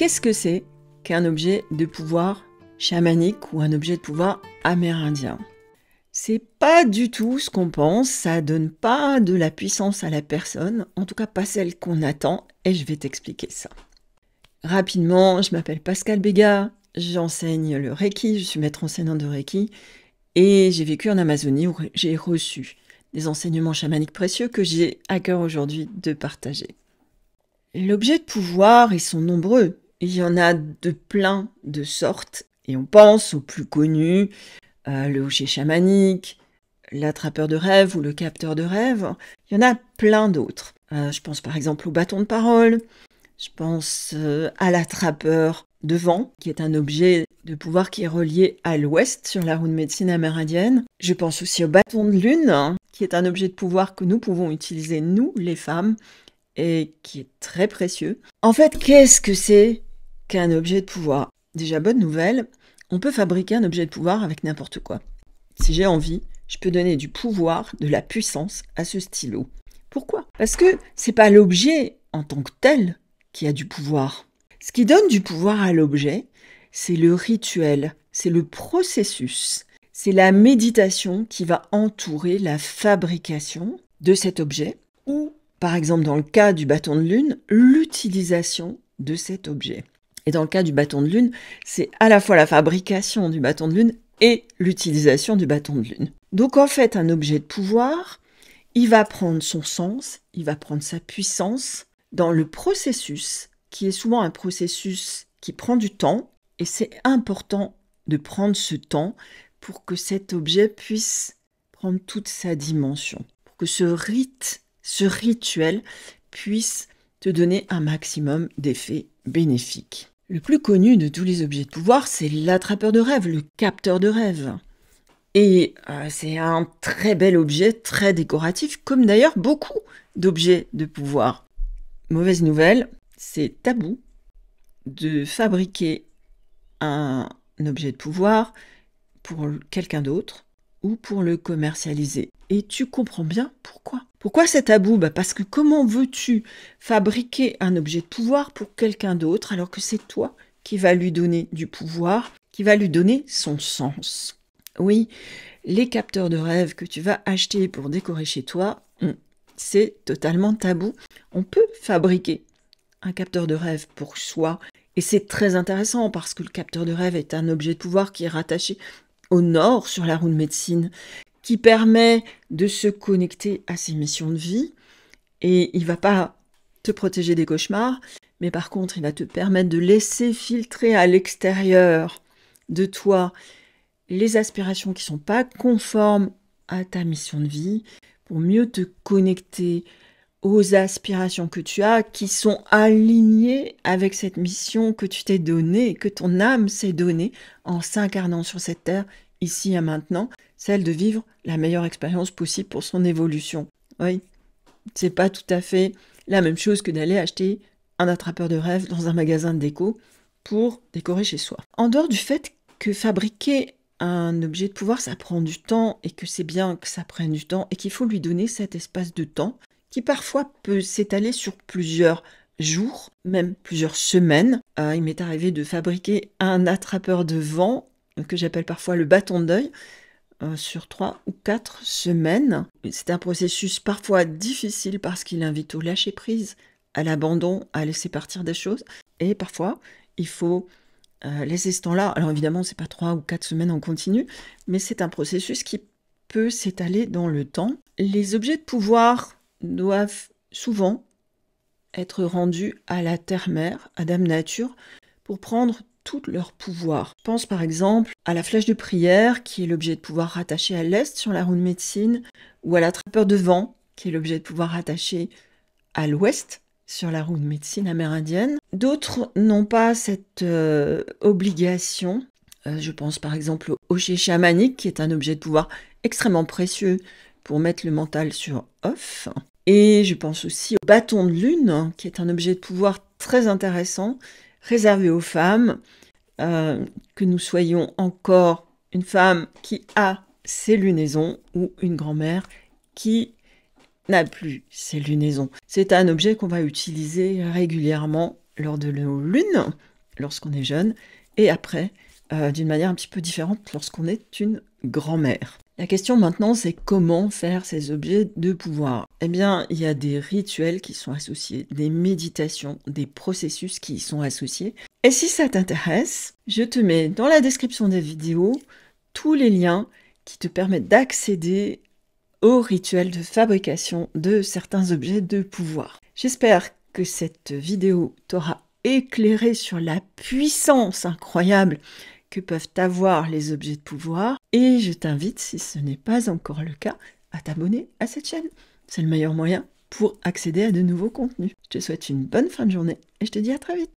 Qu'est-ce que c'est qu'un objet de pouvoir chamanique ou un objet de pouvoir amérindien C'est pas du tout ce qu'on pense, ça donne pas de la puissance à la personne, en tout cas pas celle qu'on attend, et je vais t'expliquer ça. Rapidement, je m'appelle Pascal Béga, j'enseigne le Reiki, je suis maître enseignant de Reiki, et j'ai vécu en Amazonie où j'ai reçu des enseignements chamaniques précieux que j'ai à cœur aujourd'hui de partager. L'objet de pouvoir, ils sont nombreux. Il y en a de plein de sortes, et on pense aux plus connus, euh, le hocher chamanique, l'attrapeur de rêve ou le capteur de rêve. Il y en a plein d'autres. Euh, je pense par exemple au bâton de parole, je pense euh, à l'attrapeur de vent, qui est un objet de pouvoir qui est relié à l'ouest sur la route de médecine amérindienne. Je pense aussi au bâton de lune, hein, qui est un objet de pouvoir que nous pouvons utiliser, nous, les femmes, et qui est très précieux. En fait, qu'est-ce que c'est un objet de pouvoir. Déjà, bonne nouvelle, on peut fabriquer un objet de pouvoir avec n'importe quoi. Si j'ai envie, je peux donner du pouvoir, de la puissance à ce stylo. Pourquoi Parce que c'est pas l'objet en tant que tel qui a du pouvoir. Ce qui donne du pouvoir à l'objet, c'est le rituel, c'est le processus, c'est la méditation qui va entourer la fabrication de cet objet ou, par exemple dans le cas du bâton de lune, l'utilisation de cet objet. Et dans le cas du bâton de lune, c'est à la fois la fabrication du bâton de lune et l'utilisation du bâton de lune. Donc en fait, un objet de pouvoir, il va prendre son sens, il va prendre sa puissance dans le processus, qui est souvent un processus qui prend du temps, et c'est important de prendre ce temps pour que cet objet puisse prendre toute sa dimension, pour que ce rite, ce rituel puisse te donner un maximum d'effets bénéfiques. Le plus connu de tous les objets de pouvoir, c'est l'attrapeur de rêve, le capteur de rêve. Et euh, c'est un très bel objet, très décoratif, comme d'ailleurs beaucoup d'objets de pouvoir. Mauvaise nouvelle, c'est tabou de fabriquer un objet de pouvoir pour quelqu'un d'autre ou pour le commercialiser. Et tu comprends bien pourquoi. Pourquoi c'est tabou bah, Parce que comment veux-tu fabriquer un objet de pouvoir pour quelqu'un d'autre alors que c'est toi qui vas lui donner du pouvoir, qui va lui donner son sens Oui, les capteurs de rêve que tu vas acheter pour décorer chez toi, hmm, c'est totalement tabou. On peut fabriquer un capteur de rêve pour soi. Et c'est très intéressant parce que le capteur de rêve est un objet de pouvoir qui est rattaché au nord sur la roue de médecine qui permet de se connecter à ses missions de vie. Et il va pas te protéger des cauchemars, mais par contre, il va te permettre de laisser filtrer à l'extérieur de toi les aspirations qui sont pas conformes à ta mission de vie pour mieux te connecter aux aspirations que tu as qui sont alignées avec cette mission que tu t'es donnée, que ton âme s'est donnée en s'incarnant sur cette terre, ici et maintenant, celle de vivre la meilleure expérience possible pour son évolution. Oui, c'est pas tout à fait la même chose que d'aller acheter un attrapeur de rêve dans un magasin de déco pour décorer chez soi. En dehors du fait que fabriquer un objet de pouvoir, ça prend du temps et que c'est bien que ça prenne du temps et qu'il faut lui donner cet espace de temps qui parfois peut s'étaler sur plusieurs jours, même plusieurs semaines. Euh, il m'est arrivé de fabriquer un attrapeur de vent, euh, que j'appelle parfois le bâton d'œil, euh, sur trois ou quatre semaines. C'est un processus parfois difficile parce qu'il invite au lâcher-prise, à l'abandon, à laisser partir des choses. Et parfois, il faut laisser ce temps-là. Alors évidemment, ce n'est pas trois ou quatre semaines en continu, mais c'est un processus qui peut s'étaler dans le temps. Les objets de pouvoir doivent souvent être rendus à la terre-mère, à Dame Nature, pour prendre tout leur pouvoir. pense par exemple à la flèche de prière, qui est l'objet de pouvoir rattaché à l'est sur la roue de médecine, ou à l'attrapeur de vent, qui est l'objet de pouvoir rattaché à l'ouest sur la roue de médecine amérindienne. D'autres n'ont pas cette euh, obligation. Euh, je pense par exemple au hochet chamanique, qui est un objet de pouvoir extrêmement précieux pour mettre le mental sur off. Et je pense aussi au bâton de lune, qui est un objet de pouvoir très intéressant, réservé aux femmes, euh, que nous soyons encore une femme qui a ses lunaisons ou une grand-mère qui n'a plus ses lunaisons. C'est un objet qu'on va utiliser régulièrement lors de nos lunes, lorsqu'on est jeune, et après, euh, d'une manière un petit peu différente, lorsqu'on est une grand-mère. La question maintenant, c'est comment faire ces objets de pouvoir Eh bien, il y a des rituels qui sont associés, des méditations, des processus qui y sont associés. Et si ça t'intéresse, je te mets dans la description des vidéos tous les liens qui te permettent d'accéder aux rituel de fabrication de certains objets de pouvoir. J'espère que cette vidéo t'aura éclairé sur la puissance incroyable que peuvent avoir les objets de pouvoir et je t'invite, si ce n'est pas encore le cas, à t'abonner à cette chaîne. C'est le meilleur moyen pour accéder à de nouveaux contenus. Je te souhaite une bonne fin de journée et je te dis à très vite.